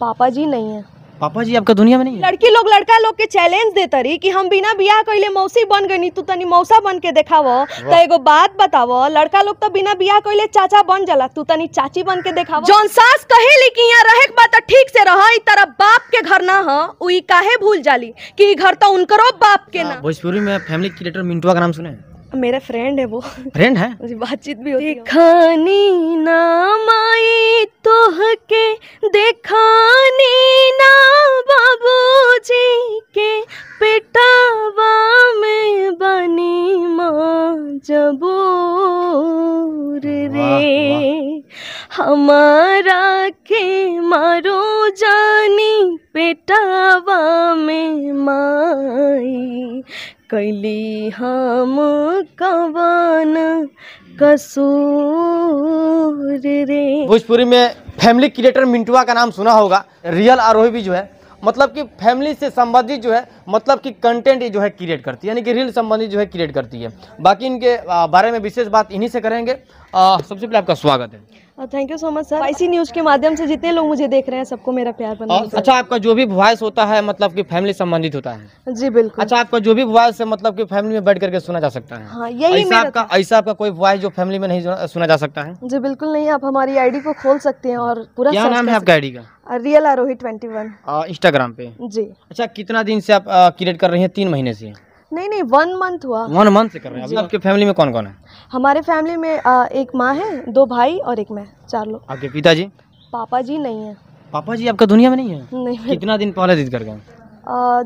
पापा जी नहीं है पापा जी आपका दुनिया में नहीं है? लड़की लोग लड़का लोग के चैलेंज देते रही कि हम बिना बियाह कैले मौसी बन गई तू तनी मौसा बन के देखावो तो एगो बात बतावो लड़का लोग तो बिना बियाह कैले चाचा बन जाला तू तनी चाची बन के देखा जौन सास कहे ली कि यहाँ रहे बात ठीक से रह तरह बाप के घर ना हो उ काहे भूल जाली की घर तो उनकरो बाप के हाँ, ना भोजपुरी में फैमिली क्रिएटर मिंटुआ का नाम सुने मेरा फ्रेंड है वो फ्रेंड है उसकी बातचीत भी होती दिखानी खानी नाम तो के देखानी ना बाबू जी के पिटावा में बनी माँ जबूर रे हमारा के मारो जानी पेटावा में माई कैली हम कवन कसूर रे भोजपुरी में फैमिली क्रिएटर मिंटुआ का नाम सुना होगा रियल आरोही भी जो है मतलब कि फैमिली से संबंधित जो है मतलब कि कंटेंट जो है क्रिएट करती है यानी कि रील संबंधित जो है क्रिएट करती है बाकी इनके बारे में विशेष बात इन्हीं से करेंगे आ, सबसे पहले आपका स्वागत है thank you so much sir इसी न्यूज़ के माध्यम से जितने लोग मुझे देख रहे हैं सबको मेरा प्यार बना अच्छा आपका जो भी वॉयस होता है मतलब कि फैमिली संबंधित होता है जी बिल्कुल अच्छा आपका जो भी वॉयस है मतलब कि फैमिली में बैठ करके सुना जा सकता है हाँ, यही ऐसा आपका ऐसा आपका कोई वॉयस जो फैमिली में नहीं सुना जा सकता है जी बिल्कुल नहीं आप हमारी आई को खोल सकते हैं और पूरा क्या नाम है आपका आई का real Aarohi twenty one Instagram पे जी अच्छा कितना दिन से आप क्रिएट uh, कर रही है तीन महीने से नहीं नहीं वन मंथ हुआ वन मंथ से कर रहे हैं आपके फैमिली में कौन कौन है हमारे फैमिली में आ, एक माँ है दो भाई और एक मैं चार लोग आपके पिताजी पापा जी नहीं है पापा जी आपका दुनिया में नहीं है नहीं कितना दिन पहले जीत कर गए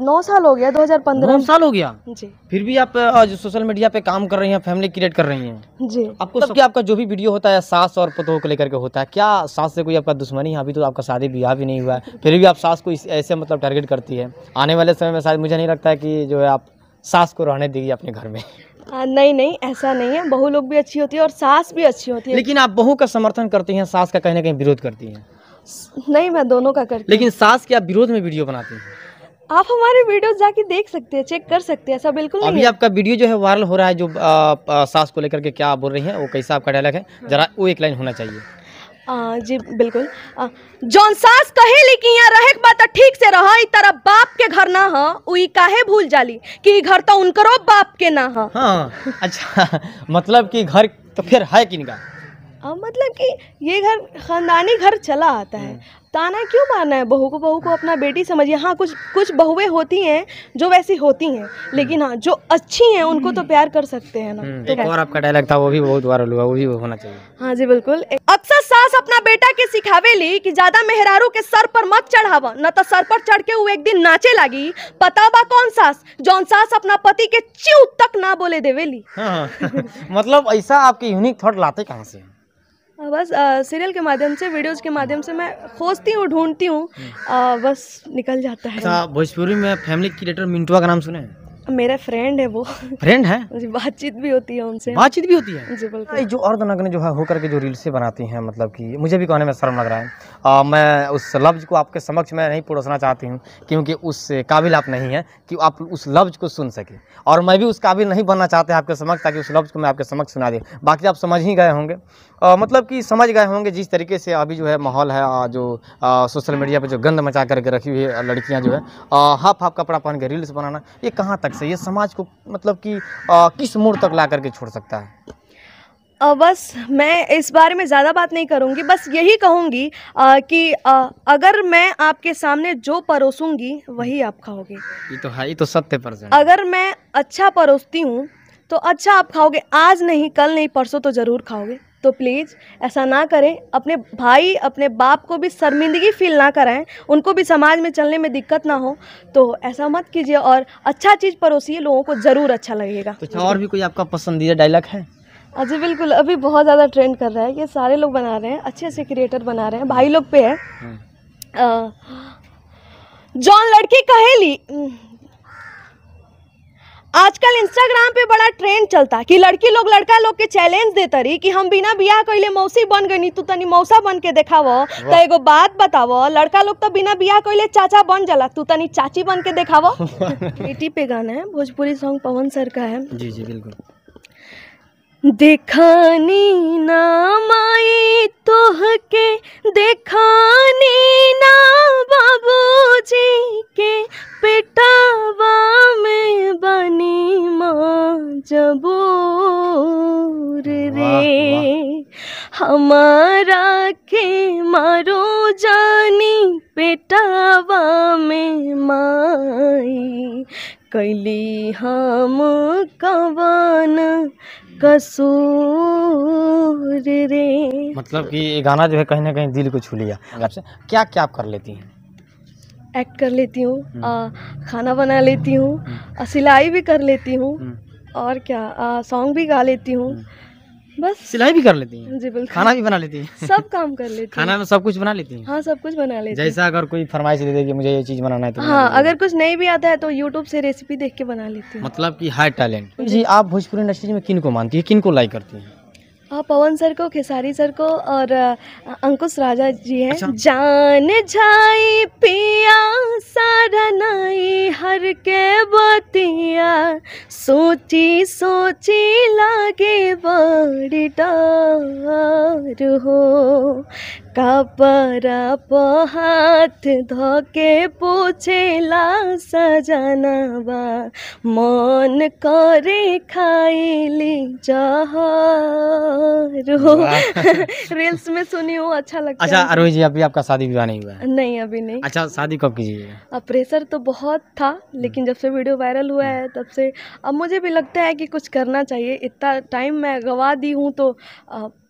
नौ साल हो गया दो 2015 नौ साल हो गया जी फिर भी आप जो सोशल मीडिया पे काम कर रही हैं फैमिली क्रिएट कर रही हैं जी आपको सब... क्या आपका जो भी वीडियो होता है सास और पतोह को लेकर के होता है क्या सास से कोई आपका दुश्मनी है अभी तो आपका शादी ब्याह भी नहीं हुआ है फिर भी आप सास को ऐसे मतलब टारगेट करती है आने वाले समय में शायद मुझे नहीं लगता है कि जो है आप सास को रहने दीजिए अपने घर में आ, नहीं नहीं ऐसा नहीं है बहू लोग भी अच्छी होती है और सास भी अच्छी होती है लेकिन आप बहू का समर्थन करती हैं सास का कहीं ना कहीं विरोध करती हैं नहीं मैं दोनों का करती लेकिन सास के आप विरोध में वीडियो बनाती हैं आप हमारे वीडियो जाके देख सकते हैं चेक कर सकते हैं ऐसा बिल्कुल अभी आपका वीडियो जो है वायरल हो रहा है जो सास को लेकर के क्या बोल रही है वो कैसा आपका डायलॉग है जरा वो एक लाइन होना चाहिए आ, जी बिल्कुल जौन सास कहेली लेकिन यहाँ रहे बात तो ठीक से रह तरह बाप के घर ना ह उ काहे भूल जाली कि घर तो उनकरो बाप के ना ह हाँ, अच्छा मतलब कि घर तो फिर है किनका मतलब कि ये घर ख़ानदानी घर चला आता है हम्म। ताना क्यों मारना है बहू को बहू को अपना बेटी समझिए हाँ कुछ कुछ बहुएं होती हैं जो वैसी होती हैं हम्म। लेकिन हाँ जो अच्छी हैं उनको तो हम्म। प्यार कर सकते हैं ना तो एक और आपका डायलॉग था वो भी बहुत वायरल हुआ वो भी होना चाहिए हाँ जी बिल्कुल अक्सर सास अपना बेटा के सिखावे ली कि ज्यादा मेहरारू के सर पर मत चढ़ावा न तो सर पर चढ़ के वो एक दिन नाचे लगी पता बा कौन सास जौन सास अपना पति के च्यू तक ना बोले देवेली हाँ, हाँ। मतलब ऐसा आपके यूनिक थॉट लाते कहाँ से हाँ, बस सीरियल के माध्यम से वीडियोज के माध्यम से मैं खोजती हूँ ढूंढती हूँ हम्म। बस निकल जाता है अच्छा, भोजपुरी में फैमिली क्रिएटर मिंटुआ का नाम सुने हैं मेरा फ्रेंड है वो फ्रेंड है बातचीत भी होती है उनसे बातचीत भी होती है जी जो और नग्न जो है होकर के जो रील से बनाती हैं मतलब कि मुझे भी कहने में शर्म लग रहा है आ, मैं उस लफ्ज़ को आपके समक्ष मैं नहीं पड़ोसना चाहती हूँ क्योंकि उस काबिल आप नहीं है कि आप उस लफ्ज़ को सुन सकें और मैं भी उस काबिल नहीं बनना चाहते आपके समक्ष ताकि उस लफ्ज़ को मैं आपके समक्ष सुना दें बाकी आप समझ ही गए होंगे मतलब कि समझ गए होंगे जिस तरीके से अभी जो है माहौल है जो सोशल मीडिया पर जो गंद मचा करके रखी हुई है लड़कियाँ जो है हाफ हाफ कपड़ा पहन के रील्स बनाना ये कहाँ तक कॉन्सेप्ट से ये समाज को मतलब कि किस मोड़ तक ला करके छोड़ सकता है बस मैं इस बारे में ज़्यादा बात नहीं करूँगी बस यही कहूँगी कि आ, अगर मैं आपके सामने जो परोसूँगी वही आप खाओगे ये तो है ये तो सत्य पर अगर मैं अच्छा परोसती हूँ तो अच्छा आप खाओगे आज नहीं कल नहीं परसों तो ज़रूर खाओगे तो प्लीज़ ऐसा ना करें अपने भाई अपने बाप को भी शर्मिंदगी फील ना कराएं उनको भी समाज में चलने में दिक्कत ना हो तो ऐसा मत कीजिए और अच्छा चीज़ परोसिए लोगों को ज़रूर अच्छा लगेगा तो अच्छा, और भी कोई आपका पसंदीदा डायलॉग है अजी बिल्कुल अभी बहुत ज़्यादा ट्रेंड कर रहा है ये सारे लोग बना रहे हैं अच्छे अच्छे क्रिएटर बना रहे हैं भाई लोग पे है हाँ। जॉन लड़की कहेली आजकल इंस्टाग्राम पे बड़ा ट्रेंड चलता कि लड़की लोग लड़का लोग के चैलेंज देता रही कि हम बिना बियाह कैले मौसी बन गई तू तनी मौसा बन के देखाव तो एगो बात बताव लड़का लोग तो बिना बियाह कैले चाचा बन जाला तू तनी चाची बन के देखाव बेटी पे गाना है भोजपुरी सॉन्ग पवन सर का है जी जी बिल्कुल देखानी ना माई तोह के देखानी ना हमारा के मारो जानी पेटावा में माई कैली हम कवन कसूर रे मतलब कि ये गाना जो है कहीं ना कहीं दिल को छू लिया हाँ। आपसे क्या क्या आप कर लेती हैं एक्ट कर लेती हूँ हम्म। खाना बना लेती हूँ हम्म। सिलाई भी कर लेती हूँ हम्म। और क्या सॉन्ग भी गा लेती हूँ बस सिलाई भी कर लेती हैं जी बिल्कुल खाना भी बना लेती हैं सब काम कर लेती हैं खाना में सब कुछ बना लेती हैं हाँ सब कुछ बना लेती जैसा अगर कोई फरमाइश दे दे कि मुझे ये चीज बनाना है तो हाँ अगर कुछ नहीं भी आता है तो यूट्यूब से रेसिपी देख के बना लेती है मतलब की हाई टैलेंट जी आप भोजपुरी इंडस्ट्री में किन को मानती है किन को लाइक करती है हाँ पवन सर को खेसारी सर को और अंकुश राजा जी हैं अच्छा। जान जाई पिया सारा नाई हर के बतिया सोची सोची लागे बड़ी डर हो कपरा पहाथ हाथ धोके ला सजनवा मन करे खाइली जहरो रील्स में सुनी हो अच्छा लगता अच्छा अरोही जी अभी आपका शादी विवाह नहीं हुआ है नहीं अभी नहीं अच्छा शादी कब कीजिए अब प्रेशर तो बहुत था लेकिन हम्म। जब से वीडियो वायरल हुआ है हम्म। तब से अब मुझे भी लगता है कि कुछ करना चाहिए इतना टाइम मैं गवा दी हूँ तो